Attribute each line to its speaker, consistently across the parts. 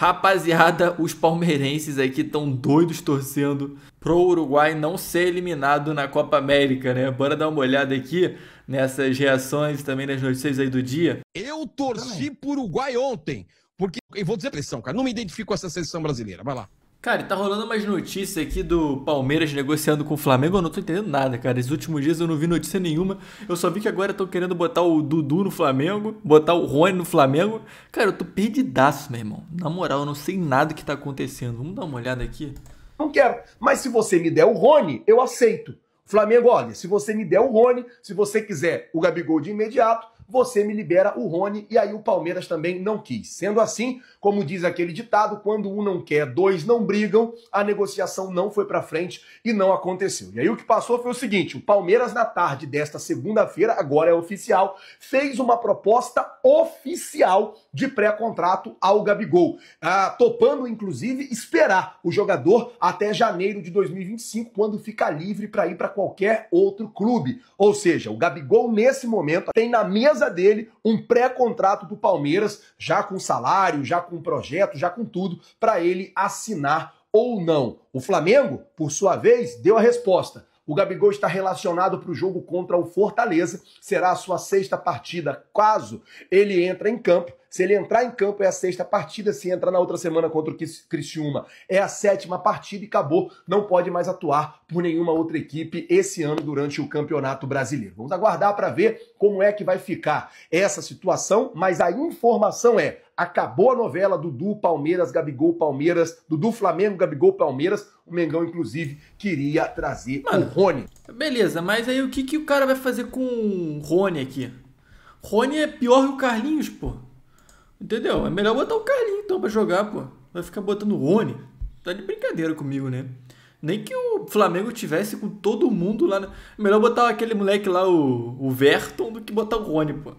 Speaker 1: Rapaziada, os palmeirenses aqui estão doidos torcendo pro Uruguai não ser eliminado na Copa América, né? Bora dar uma olhada aqui nessas reações também nas notícias aí do dia. Eu torci pro Uruguai ontem, porque eu vou dizer a pressão, cara, não me identifico com essa seleção brasileira. Vai lá. Cara, tá rolando umas notícias aqui do Palmeiras negociando com o Flamengo. Eu não tô entendendo nada, cara. Esses últimos dias eu não vi notícia nenhuma. Eu só vi que agora estão querendo botar o Dudu no Flamengo, botar o Rony no Flamengo. Cara, eu tô perdidaço, meu irmão. Na moral, eu não sei nada que tá acontecendo. Vamos dar uma olhada aqui.
Speaker 2: Não quero. Mas se você me der o Rony, eu aceito. Flamengo, olha, se você me der o Rony, se você quiser o Gabigol de imediato, você me libera o Rony, e aí o Palmeiras também não quis. Sendo assim, como diz aquele ditado, quando um não quer, dois não brigam, a negociação não foi para frente e não aconteceu. E aí o que passou foi o seguinte: o Palmeiras, na tarde desta segunda-feira, agora é oficial, fez uma proposta oficial de pré-contrato ao Gabigol, ah, topando inclusive esperar o jogador até janeiro de 2025, quando fica livre para ir para qualquer outro clube. Ou seja, o Gabigol, nesse momento, tem na mesa dele um pré-contrato do Palmeiras, já com salário, já com projeto, já com tudo, para ele assinar ou não. O Flamengo, por sua vez, deu a resposta. O Gabigol está relacionado para o jogo contra o Fortaleza. Será a sua sexta partida, caso ele entre em campo. Se ele entrar em campo, é a sexta partida. Se entrar na outra semana contra o Criciúma, é a sétima partida e acabou. Não pode mais atuar por nenhuma outra equipe esse ano durante o Campeonato Brasileiro. Vamos aguardar para ver como é que vai ficar essa situação, mas a informação é acabou a novela Dudu Palmeiras, Gabigol Palmeiras, Dudu Flamengo, Gabigol Palmeiras. O Mengão, inclusive, queria
Speaker 1: trazer Mano, o Rony. Beleza, mas aí o que, que o cara vai fazer com o Rony aqui? Rony é pior que o Carlinhos, pô. Entendeu? É melhor botar o Carlinho então pra jogar, pô. Vai ficar botando o Rony. Tá de brincadeira comigo, né? Nem que o Flamengo tivesse com todo mundo lá. Né? É melhor botar aquele moleque lá, o, o Verton, do que botar o Rony, pô.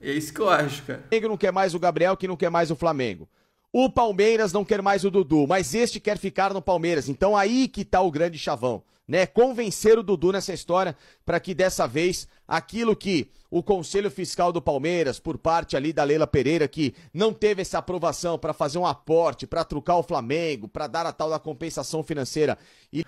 Speaker 1: É isso que eu acho, cara. O Flamengo não quer mais o Gabriel, que não quer mais o Flamengo. O
Speaker 3: Palmeiras não quer mais o Dudu, mas este quer ficar no Palmeiras. Então aí que tá o grande chavão né, convencer o Dudu nessa história para que dessa vez aquilo que o Conselho Fiscal do Palmeiras, por parte ali da Leila Pereira, que não teve essa aprovação para fazer um aporte, para trucar o Flamengo, para dar a tal da compensação financeira. E...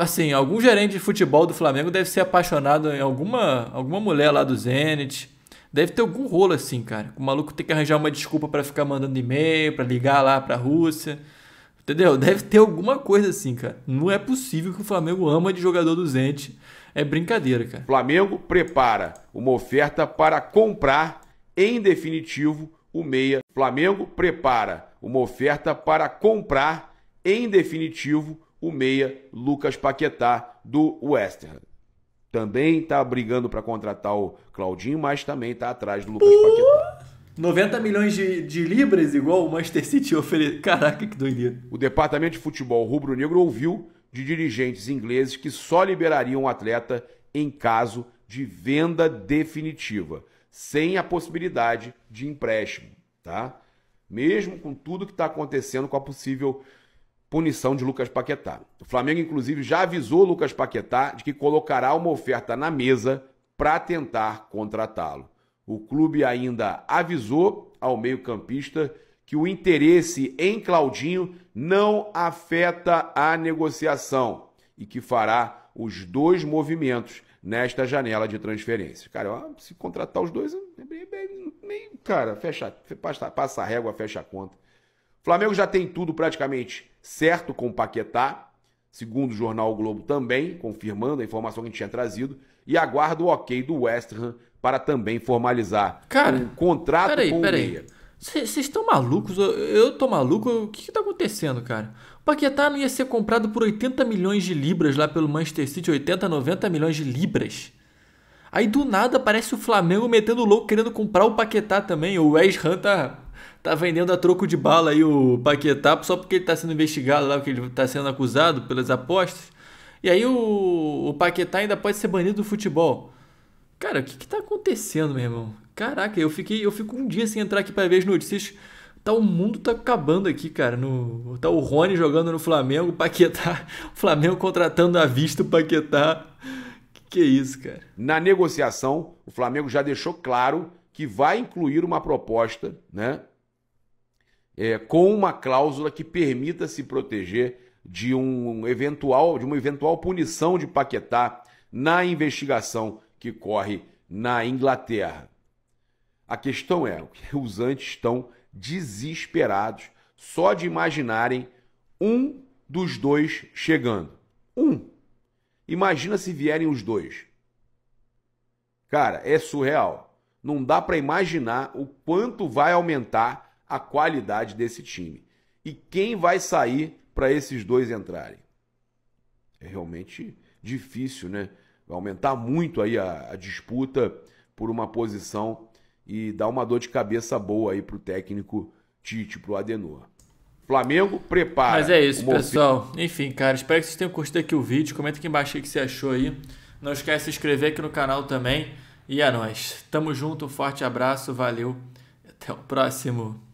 Speaker 1: Assim, algum gerente de futebol do Flamengo deve ser apaixonado em alguma, alguma mulher lá do Zenit. Deve ter algum rolo assim, cara. O maluco tem que arranjar uma desculpa para ficar mandando e-mail, para ligar lá para a Rússia. Entendeu? Deve ter alguma coisa assim, cara. Não é possível que o Flamengo ama de jogador Zente. É brincadeira, cara. Flamengo prepara uma oferta
Speaker 3: para comprar, em definitivo, o meia. Flamengo prepara uma oferta para comprar, em definitivo, o meia Lucas Paquetá do West Ham. Também está brigando para contratar o Claudinho, mas também está atrás do Lucas Paquetá.
Speaker 1: 90 milhões de, de libras, igual o Manchester
Speaker 3: City ofereceu. Caraca, que doideira. O Departamento de Futebol Rubro-Negro ouviu de dirigentes ingleses que só liberariam o atleta em caso de venda definitiva, sem a possibilidade de empréstimo, tá? Mesmo com tudo que está acontecendo com a possível punição de Lucas Paquetá. O Flamengo, inclusive, já avisou Lucas Paquetá de que colocará uma oferta na mesa para tentar contratá-lo. O clube ainda avisou ao meio-campista que o interesse em Claudinho não afeta a negociação e que fará os dois movimentos nesta janela de transferência. Cara, ó, se contratar os dois, nem, é cara, fecha, passa, passa a régua, fecha a conta. Flamengo já tem tudo praticamente certo com o Paquetá, segundo o jornal o Globo também, confirmando a informação que a gente tinha trazido, e aguarda o ok do West Ham para também
Speaker 1: formalizar Cara, um contrato peraí, com peraí. Meia. Vocês estão malucos? Eu, eu tô maluco? O que, que tá acontecendo, cara? O Paquetá não ia ser comprado por 80 milhões de libras lá pelo Manchester City, 80, 90 milhões de libras. Aí do nada aparece o Flamengo metendo louco querendo comprar o Paquetá também. O West Ham tá tá vendendo a troco de bala aí o Paquetá só porque ele tá sendo investigado lá, porque ele tá sendo acusado pelas apostas. E aí o, o Paquetá ainda pode ser banido do futebol. Cara, o que que tá acontecendo, meu irmão? Caraca, eu fiquei, eu fico um dia sem entrar aqui para ver as notícias. Tá, o mundo tá acabando aqui, cara. No, tá o Rony jogando no Flamengo, o Paquetá, o Flamengo contratando à vista o Paquetá. Que, que é isso, cara? Na negociação, o Flamengo já
Speaker 3: deixou claro que vai incluir uma proposta né, é, com uma cláusula que permita se proteger de, um eventual, de uma eventual punição de Paquetá na investigação que corre na Inglaterra. A questão é: os antes estão desesperados só de imaginarem um dos dois chegando. Um. Imagina se vierem os dois. Cara, é surreal não dá para imaginar o quanto vai aumentar a qualidade desse time. E quem vai sair para esses dois entrarem? É realmente difícil, né? Vai aumentar muito aí a, a disputa por uma posição e dar uma dor de cabeça boa aí para o técnico Tite, para o Adenor. Flamengo, prepara. Mas é isso, pessoal.
Speaker 1: Enfim, cara, espero que vocês tenham curtido aqui o vídeo. Comenta aqui embaixo o que você achou aí. Não esquece de se inscrever aqui no canal também. E é nóis. Tamo junto, forte abraço, valeu. Até o próximo.